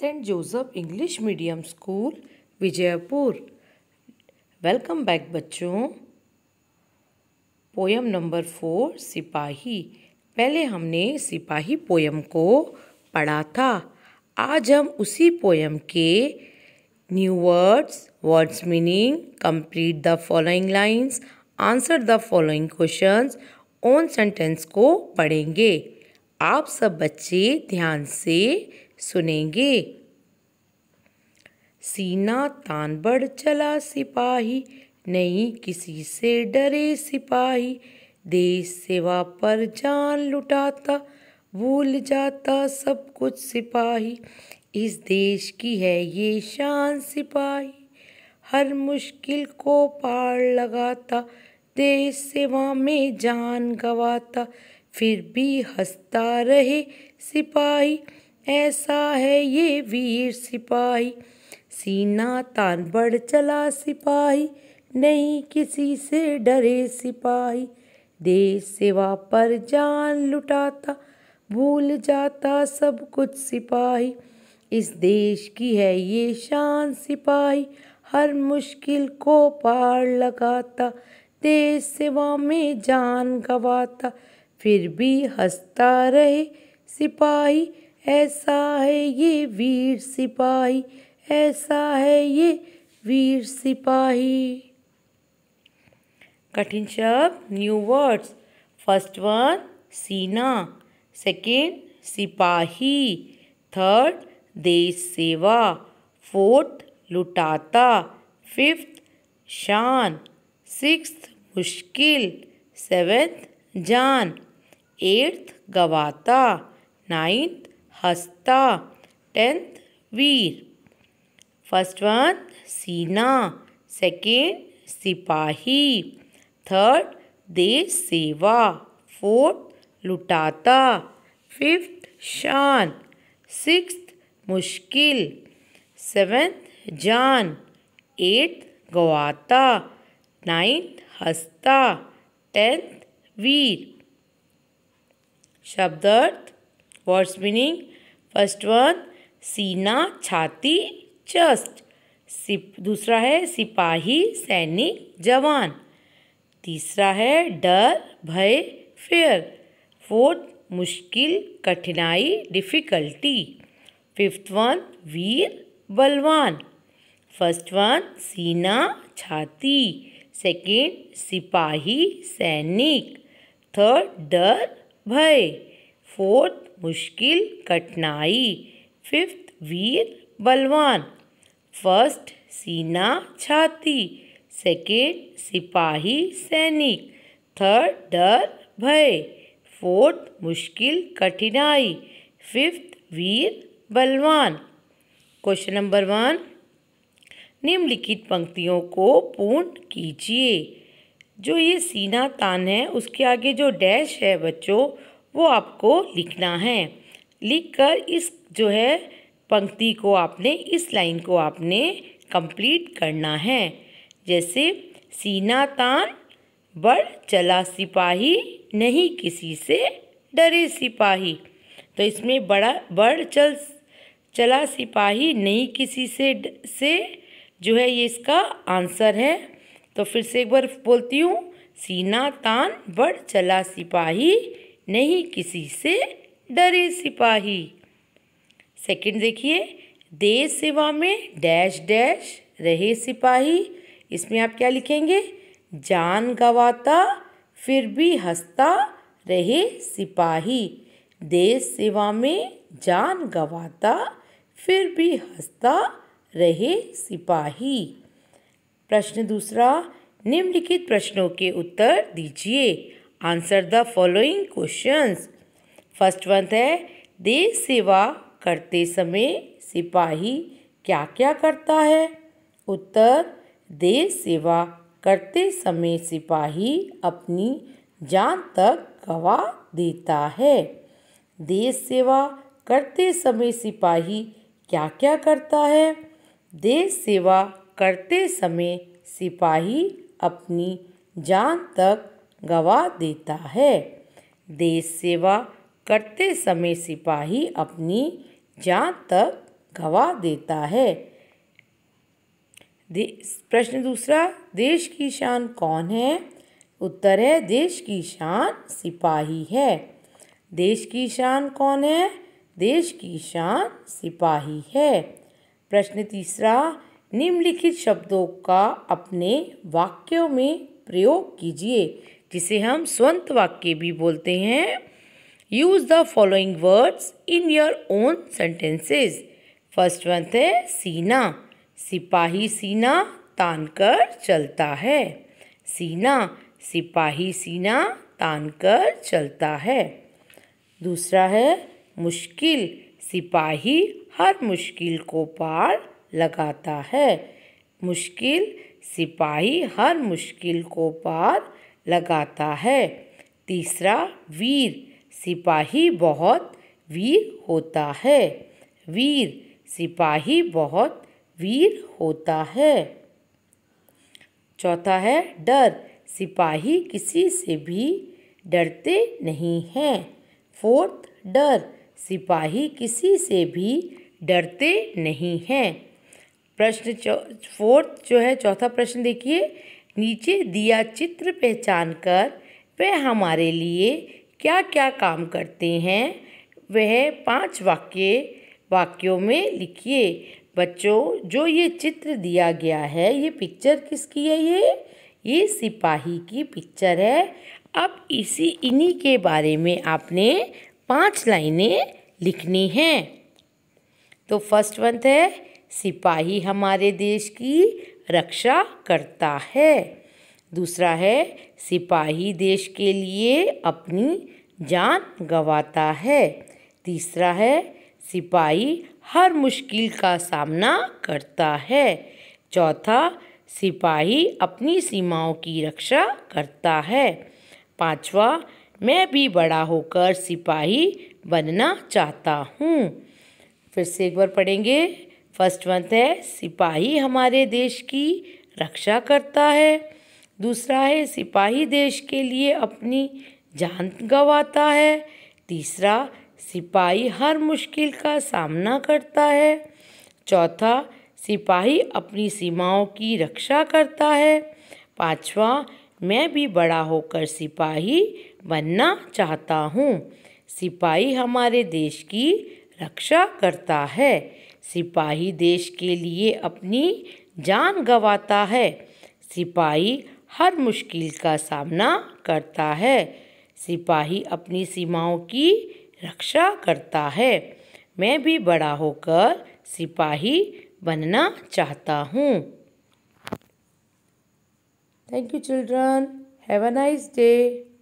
Saint Joseph English medium school Vijayapur welcome back बच्चों poem number four सिपाही पहले हमने सिपाही पोयम को पढ़ा था आज हम उसी पोयम के new words words meaning complete the following lines answer the following questions on sentence को पढ़ेंगे आप सब बच्चे ध्यान से सुनेंगे सीना तान बढ़ चला सिपाही नहीं किसी से डरे सिपाही देश सेवा पर जान लुटाता भूल जाता सब कुछ सिपाही इस देश की है ये शान सिपाही हर मुश्किल को पार लगाता देश सेवा में जान गवाता फिर भी हंसता रहे सिपाही ऐसा है ये वीर सिपाही सीना तान बढ़ चला सिपाही नहीं किसी से डरे सिपाही देश सेवा पर जान लुटाता भूल जाता सब कुछ सिपाही इस देश की है ये शान सिपाही हर मुश्किल को पार लगाता देश सेवा में जान गवाता फिर भी हंसता रहे सिपाही ऐसा है ये वीर सिपाही ऐसा है ये वीर सिपाही कठिन शब्द न्यू वर्ड्स फर्स्ट वन सीना सेकेंड सिपाही थर्ड देश सेवा फोर्थ लुटाता फिफ्थ शान सिक्स मुश्किल सेवेंथ जान एट्थ गवाता नाइन्थ हस्ता टेंथ वीर फर्स्ट वन सीना सेकेंड सिपाही थर्ड देश सेवा फोर्थ लुटाता फिफ्थ शान सिक्स्थ मुश्किल सेवेंथ जान एट्थ गवाता नाइन्थ हस्ता टेंथ वीर शब्दार्थ वर्ड्स मीनिंग फर्स्ट वन सीना छाती चस्ट सिप दूसरा है सिपाही सैनिक जवान तीसरा है डर भय फेयर फोर्थ मुश्किल कठिनाई डिफ़िकल्टी फिफ्थ वन वीर बलवान फर्स्ट वन सीना छाती सेकेंड सिपाही सैनिक थर्ड डर भय फोर्थ मुश्किल कठिनाई फिफ्थ वीर बलवान फर्स्ट सीना छाती सेकेंड सिपाही सैनिक थर्ड डर भय फोर्थ मुश्किल कठिनाई फिफ्थ वीर बलवान क्वेश्चन नंबर वन निम्नलिखित पंक्तियों को पूर्ण कीजिए जो ये सीना तान है उसके आगे जो डैश है बच्चों वो आपको लिखना है लिख कर इस जो है पंक्ति को आपने इस लाइन को आपने कंप्लीट करना है जैसे सीना तान बढ़ चला सिपाही नहीं किसी से डरे सिपाही तो इसमें बड़ा बढ़ चल चला सिपाही नहीं किसी से से जो है ये इसका आंसर है तो फिर से एक बार बोलती हूँ सीना तान बढ़ चला सिपाही नहीं किसी से डरे सिपाही सेकंड देखिए देश सेवा में डैश डैश रहे सिपाही इसमें आप क्या लिखेंगे जान गवाता फिर भी हंसता रहे सिपाही देश सेवा में जान गवाता फिर भी हंसता रहे सिपाही प्रश्न दूसरा निम्नलिखित प्रश्नों के उत्तर दीजिए answer the following questions first one है देश सेवा करते समय सिपाही क्या क्या करता है उत्तर देश सेवा करते समय सिपाही अपनी जान तक गवा देता है देश सेवा करते समय सिपाही क्या क्या करता है देश सेवा करते समय सिपाही अपनी जान तक गवा देता है देश सेवा करते समय सिपाही अपनी जान तक गवा देता है प्रश्न दूसरा देश की शान कौन है उत्तर है देश की शान सिपाही है देश की शान कौन है देश की शान सिपाही है प्रश्न तीसरा निम्नलिखित शब्दों का अपने वाक्यों में प्रयोग कीजिए जिसे हम स्वंत वाक्य भी बोलते हैं use the following words in your own sentences first one है सीना सिपाही सीना तान कर चलता है सीना सिपाही सीना तान कर चलता है दूसरा है मुश्किल सिपाही हर मुश्किल को पार लगाता है मुश्किल सिपाही हर मुश्किल को पार लगाता है तीसरा वीर सिपाही बहुत वीर होता है वीर सिपाही बहुत वीर होता है चौथा है डर सिपाही किसी से भी डरते नहीं हैं फोर्थ डर सिपाही किसी से भी डरते नहीं हैं प्रश्न फोर्थ जो है चौथा प्रश्न देखिए नीचे दिया चित्र पहचान कर वह हमारे लिए क्या क्या काम करते हैं वह पांच वाक्य वाक्यों में लिखिए बच्चों जो ये चित्र दिया गया है ये पिक्चर किसकी है ये ये सिपाही की पिक्चर है अब इसी इन्हीं के बारे में आपने पांच लाइनें लिखनी हैं तो फर्स्ट वन है सिपाही हमारे देश की रक्षा करता है दूसरा है सिपाही देश के लिए अपनी जान गंवाता है तीसरा है सिपाही हर मुश्किल का सामना करता है चौथा सिपाही अपनी सीमाओं की रक्षा करता है पांचवा मैं भी बड़ा होकर सिपाही बनना चाहता हूँ फिर से एक बार पढ़ेंगे फर्स्ट वन है सिपाही हमारे देश की रक्षा करता है दूसरा है सिपाही देश के लिए अपनी जान गंवाता है तीसरा सिपाही हर मुश्किल का सामना करता है चौथा सिपाही अपनी सीमाओं की रक्षा करता है पांचवा मैं भी बड़ा होकर सिपाही बनना चाहता हूँ सिपाही हमारे देश की रक्षा करता है सिपाही देश के लिए अपनी जान गंवाता है सिपाही हर मुश्किल का सामना करता है सिपाही अपनी सीमाओं की रक्षा करता है मैं भी बड़ा होकर सिपाही बनना चाहता हूँ thank you children have a nice day